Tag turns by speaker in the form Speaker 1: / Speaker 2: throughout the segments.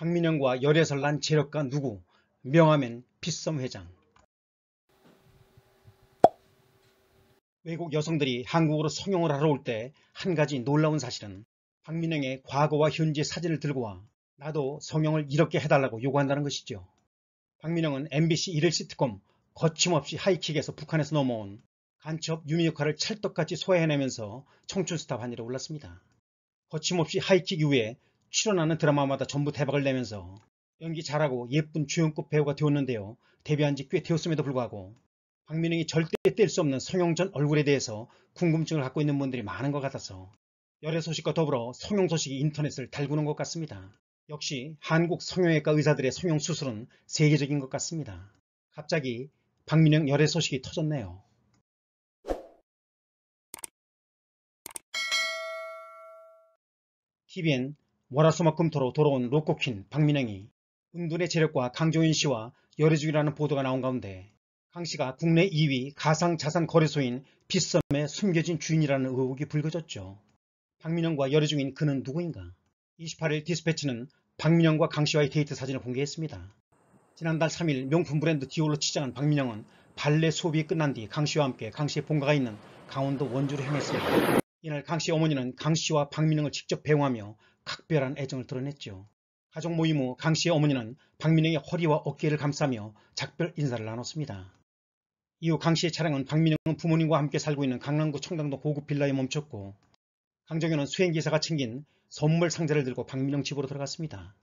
Speaker 1: 박민영과 열애설 난 재력가 누구? 명함엔 피썸 회장. 외국 여성들이 한국으로 성형을 하러 올 때 한 가지 놀라운 사실은 박민영의 과거와 현재 사진을 들고 와 나도 성형을 이렇게 해달라고 요구한다는 것이죠. 박민영은 MBC 1일 시트콤 거침없이 하이킥에서 북한에서 넘어온 간첩 유미 역할을 찰떡같이 소화해내면서 청춘스타 반열에 올랐습니다. 거침없이 하이킥 이후에 출연하는 드라마마다 전부 대박을 내면서 연기 잘하고 예쁜 주연급 배우가 되었는데요. 데뷔한 지 꽤 되었음에도 불구하고 박민영이 절대 뗄 수 없는 성형전 얼굴에 대해서 궁금증을 갖고 있는 분들이 많은 것 같아서 열애 소식과 더불어 성형 소식이 인터넷을 달구는 것 같습니다. 역시 한국 성형외과 의사들의 성형 수술은 세계적인 것 같습니다. 갑자기 박민영 열애 소식이 터졌네요. TVN 월화수목금토로 돌아온 로꼬킨 박민영이 은둔의 재력과 강조인 씨와 열애 중이라는 보도가 나온 가운데 강 씨가 국내 2위 가상자산 거래소인 빗썸에 숨겨진 주인이라는 의혹이 불거졌죠. 박민영과 열애 중인 그는 누구인가? 28일 디스패치는 박민영과 강 씨와의 데이트 사진을 공개했습니다. 지난달 3일 명품 브랜드 디올로 치장한 박민영은 발레 소비 끝난 뒤 강 씨와 함께 강 씨의 본가가 있는 강원도 원주로 향했습니다. 이날 강씨 어머니는 강 씨와 박민영을 직접 배웅하며 각별한 애정을 드러냈죠. 가족 모임 후강 씨의 어머니는 박민영의 허리와 어깨를 감싸며 작별 인사를 나눴습니다. 이후 강 씨의 차량은 박민영은 부모님과 함께 살고 있는 강남구 청담동 고급 빌라에 멈췄고 강정현은 수행기사가 챙긴 선물 상자를 들고 박민영 집으로 들어갔습니다.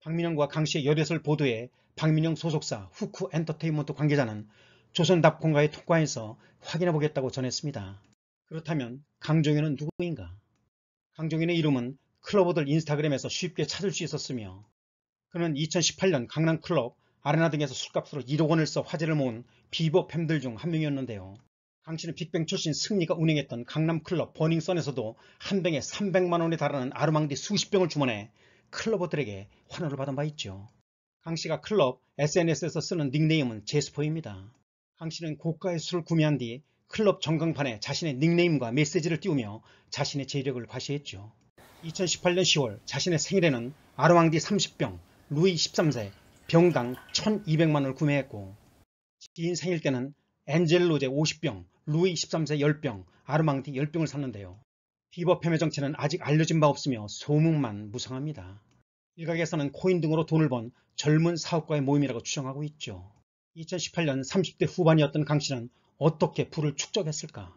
Speaker 1: 박민영과 강 씨의 여대설 보도에 박민영 소속사 후쿠 엔터테인먼트 관계자는 조선답공과의 통과에서 확인해보겠다고 전했습니다. 그렇다면 강정현은 누구인가? 강정현의 이름은 클로버들 인스타그램에서 쉽게 찾을 수 있었으며 그는 2018년 강남클럽 아레나 등에서 술값으로 1억 원을 써 화제를 모은 비버 팸들 중 한 명이었는데요. 강 씨는 빅뱅 출신 승리가 운행했던 강남클럽 버닝썬에서도 한 병에 300만 원에 달하는 아르망디 수십 병을 주문해 클러버들에게 환호를 받은 바 있죠. 강 씨가 클럽 SNS에서 쓰는 닉네임은 제스퍼입니다. 강 씨는 고가의 술을 구매한 뒤 클럽 전광판에 자신의 닉네임과 메시지를 띄우며 자신의 재력을 과시했죠. 2018년 10월 자신의 생일에는 아르망디 30병, 루이 13세, 병당 1200만을 구매했고 지인 생일 때는 엔젤로제 50병, 루이 13세 10병, 아르망디 10병을 샀는데요. 비버팸의 정체는 아직 알려진 바 없으며 소문만 무성합니다. 일각에서는 코인 등으로 돈을 번 젊은 사업가의 모임이라고 추정하고 있죠. 2018년 30대 후반이었던 강 씨는 어떻게 부를 축적했을까?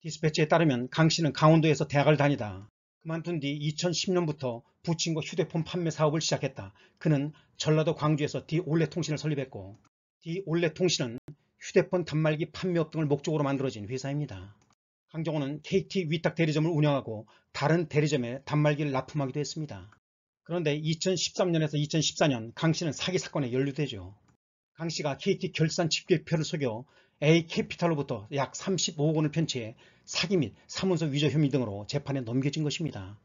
Speaker 1: 디스패치에 따르면 강 씨는 강원도에서 대학을 다니다 그만둔 뒤 2010년부터 부친과 휴대폰 판매 사업을 시작했다. 그는 전라도 광주에서 디올레통신을 설립했고 디올레통신은 휴대폰 단말기 판매업 등을 목적으로 만들어진 회사입니다. 강정호는 KT 위탁 대리점을 운영하고 다른 대리점에 단말기를 납품하기도 했습니다. 그런데 2013년에서 2014년 강 씨는 사기 사건에 연루되죠. 강 씨가 KT 결산 집계표를 속여 A캐피탈로부터 약 35억 원을 편취해 사기 및 사문서 위조 혐의 등으로 재판에 넘겨진 것입니다.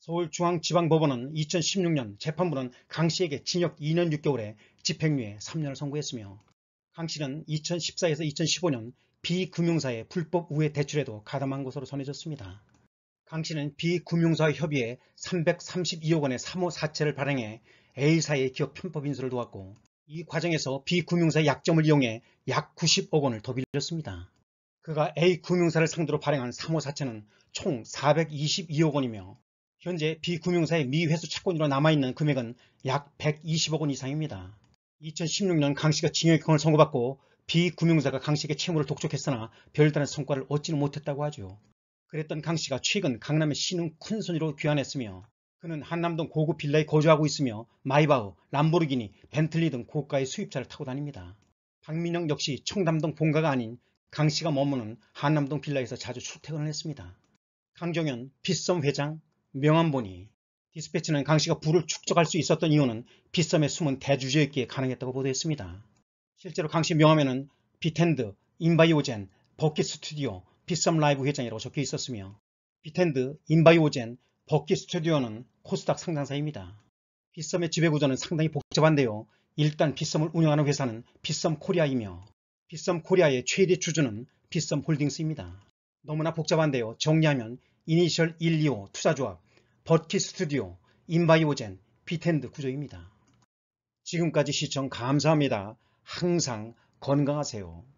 Speaker 1: 서울중앙지방법원은 2016년 재판부는 강 씨에게 징역 2년 6개월에 집행유예 3년을 선고했으며 강 씨는 2014에서 2015년 비금융사의 불법 우회 대출에도 가담한 것으로 전해졌습니다. 강 씨는 비금융사 협의에 332억 원의 사호 사채를 발행해 A사의 기업 편법 인수를 도왔고 이 과정에서 B금융사의 약점을 이용해 약 90억 원을 더 빌렸습니다. 그가 A금융사를 상대로 발행한 3호 사채는 총 422억 원이며 현재 B금융사의 미회수 채권으로 남아있는 금액은 약 120억 원 이상입니다. 2016년 강씨가 징역형을 선고받고 B금융사가 강씨에게 채무를 독촉했으나 별다른 성과를 얻지는 못했다고 하죠. 그랬던 강씨가 최근 강남의 신흥 큰손이로 귀환했으며 그는 한남동 고급 빌라에 거주하고 있으며 마이바흐, 람보르기니, 벤틀리 등 고가의 수입차를 타고 다닙니다. 박민영 역시 청담동 본가가 아닌 강씨가 머무는 한남동 빌라에서 자주 출퇴근을 했습니다. 강경현, 빗썸 회장, 명함보니 디스패치는 강씨가 부를 축적할 수 있었던 이유는 빗썸의 숨은 대주주였기에 가능했다고 보도했습니다. 실제로 강씨 명함에는 비텐드, 인바이오젠, 버킷 스튜디오, 빗썸 라이브 회장이라고 적혀 있었으며 비텐드, 인바이오젠, 버킷 스튜디오는 코스닥 상장사입니다. 빗썸의 지배구조는 상당히 복잡한데요. 일단 빗썸을 운영하는 회사는 빗썸 코리아이며 빗썸 코리아의 최대 주주는 빗썸 홀딩스입니다. 너무나 복잡한데요. 정리하면 이니셜 1, 2, 호 투자조합, 버티 스튜디오, 인바이오젠, 비텐드 구조입니다. 지금까지 시청 감사합니다. 항상 건강하세요.